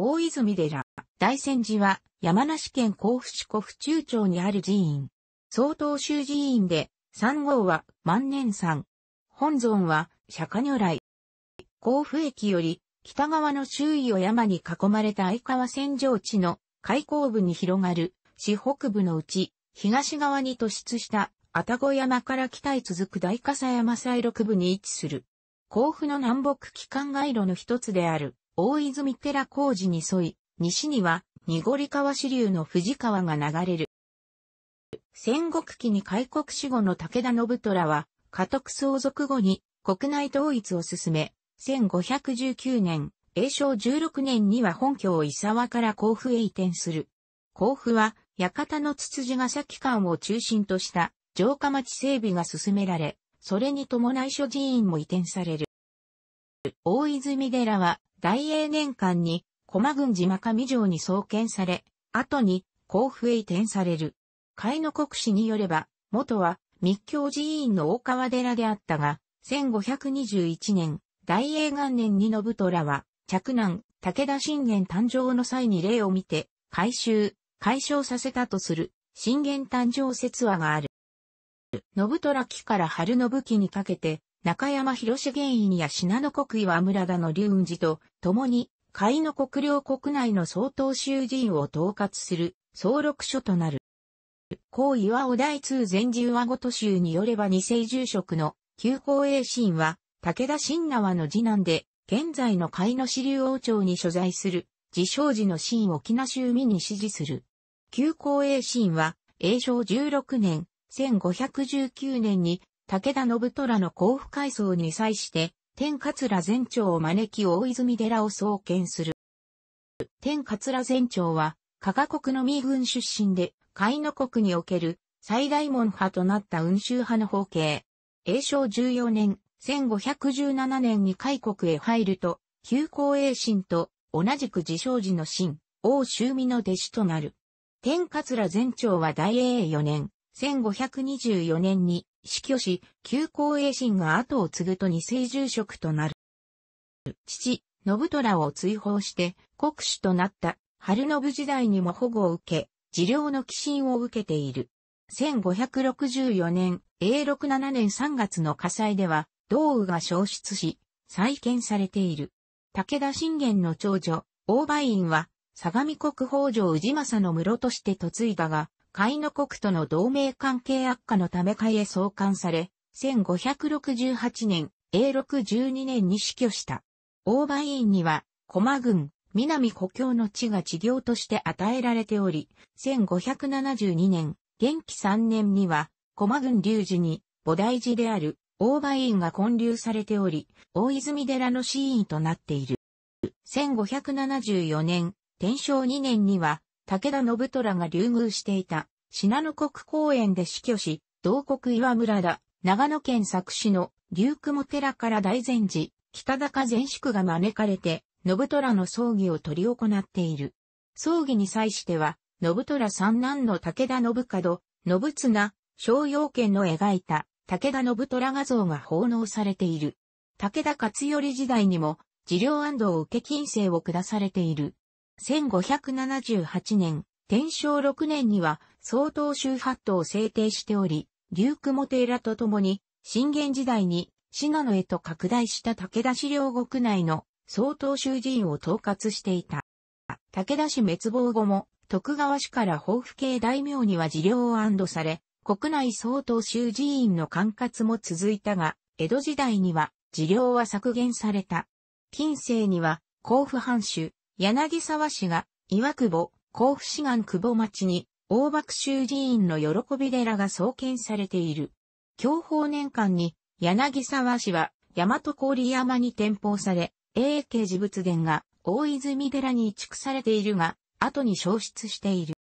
大泉寺。大仙寺は山梨県甲府市甲府中町にある寺院。総統州寺院で、三号は万年山。本尊は釈迦如来。甲府駅より北側の周囲を山に囲まれた相川扇状地の開口部に広がる市北部のうち東側に突出した愛宕山から北へ続く大笠山西六部に位置する。甲府の南北機関街路の一つである大泉寺工事に沿い、西には濁り川支流の富士川が流れる。戦国期に開国死後の武田信虎は、家督相続後に国内統一を進め、1519年、永正16年には本拠を伊沢から甲府へ移転する。甲府は、館のつつじが先館を中心とした城下町整備が進められ、それに伴い諸寺院も移転される。大泉寺は、大英年間に、駒郡島上城に創建され、後に、甲府へ移転される。海の国史によれば、元は密教寺院の大川寺であったが、1521年、大英元年に信虎は、嫡男、武田信玄誕生の際に例を見て、改修、解消させたとする、信玄誕生説話がある。信虎期から春の武にかけて、中山広原院や品の国岩村田の龍雲寺と、共に、海の国領国内の総統囚人を統括する、総録書となる。高岩尾大通前寺上ごと州によれば二世住職の旧公栄神は、武田新縄の次男で、現在の海の支流王朝に所在する、自称寺の神沖縄州民に支持する。旧公栄神は、永正16年、1519年に武田信虎の甲府改装に際して、天桂前長を招き大泉寺を創建する。天桂前長は、加賀国の民軍出身で、海の国における最大門派となった雲州派の方系。永正14年、1517年に海国へ入ると、旧公栄神と同じく自称寺の神、王周美の弟子となる。天桂前長は大英4年、1524年に死去し、旧光栄神が後を継ぐと二世住職となる。父、信虎を追放して国主となった春信時代にも保護を受け、治療の寄進を受けている。1564年、永禄7年3月の火災では、道雨が消失し、再建されている。武田信玄の長女、大梅院は、相模国北条氏政の室として嫁いだが、海の国との同盟関係悪化のため会へ送還され、1568年、永禄12年に死去した。大場委員には、駒郡、南故郷の地が治業として与えられており、1572年、元気3年には、駒郡隆寺に、菩提寺である、大場院が建立されており、大泉寺の寺院となっている。1574年、天正2年には、武田信虎が流宮していた、信濃国公園で死去し、同国岩村だ、長野県佐久市の竜雲寺から大善寺、北高禅宿が招かれて、信虎の葬儀を執り行っている。葬儀に際しては、信虎三男の武田信門、信綱、商用権の描いた武田信虎画像が奉納されている。武田勝頼時代にも、治療安堵を受け金制を下されている。1578年、天正6年には総統州法度を制定しており、竜雲邸らと共に、新元時代に信濃へと拡大した武田氏領国内の総統州寺院を統括していた。武田氏滅亡後も、徳川氏から豊富系大名には寺領を安堵され、国内総統州寺院の管轄も続いたが、江戸時代には寺領は削減された。近世には、甲府藩主、柳沢氏が、岩久保、甲府市岸久保町に、大爆州寺院の喜び寺が創建されている。享保年間に、柳沢氏は、大和郡山に転封され、永家寺仏殿が、大泉寺に移築されているが、後に消失している。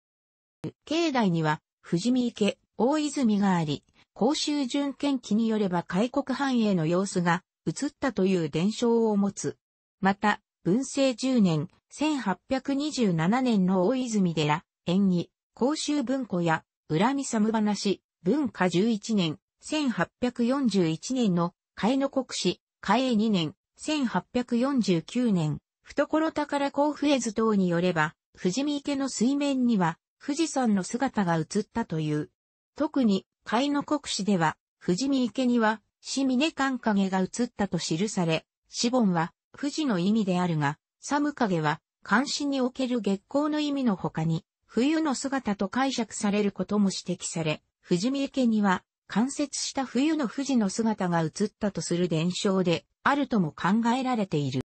境内には、富士見池、大泉があり、公衆巡検記によれば開国藩栄の様子が映ったという伝承を持つ。また、文政10年、1827年の大泉寺、縁起、公衆文庫や、恨み寒話、文化11年、1841年の、替えの国史、替え2年、1849年、懐宝甲府絵図等によれば、富士見池の水面には、富士山の姿が映ったという。特に、えの国史では、富士見池には、市峰関影が映ったと記され、シボは、富士の意味であるが、寒影は、監視における月光の意味の他に、冬の姿と解釈されることも指摘され、富士見家には、関節した冬の富士の姿が映ったとする伝承で、あるとも考えられている。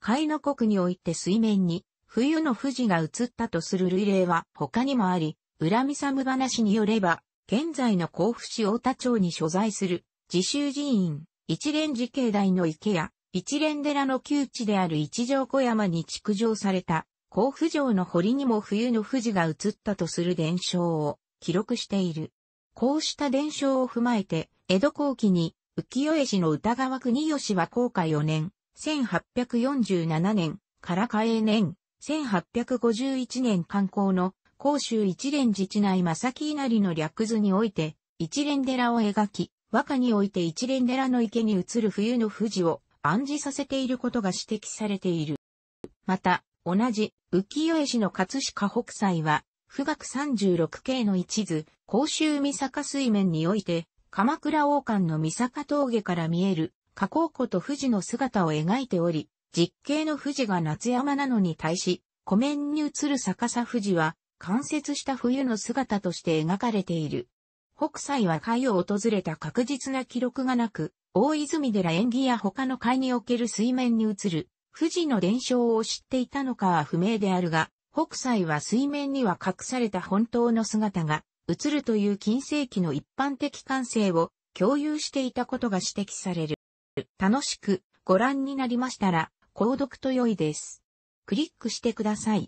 海の国において水面に、冬の富士が映ったとする類例は他にもあり、恨み寒話によれば、現在の甲府市大田町に所在する、自習寺院、一連寺境内の池や、一連寺の旧地である一条小山に築城された、甲府城の堀にも冬の富士が映ったとする伝承を記録している。こうした伝承を踏まえて、江戸後期に浮世絵師の歌川国吉は公開4年、1847年から嘉永年、1851年観光の甲州一連自治内正木稲荷の略図において、一連寺を描き、和歌において一連寺の池に映る冬の富士を暗示させていることが指摘されている。また、同じ浮世絵師の葛飾北斎は、富岳36系の一図、甲州三坂水面において、鎌倉王冠の三坂峠から見える、河口湖と富士の姿を描いており、実景の富士が夏山なのに対し、湖面に映る逆さ富士は、間接した冬の姿として描かれている。北斎は海を訪れた確実な記録がなく、大泉寺縁起や他の会における水面に映る富士の伝承を知っていたのかは不明であるが、北斎は水面には隠された本当の姿が映るという近世紀の一般的感性を共有していたことが指摘される。楽しくご覧になりましたら、購読と良いです。クリックしてください。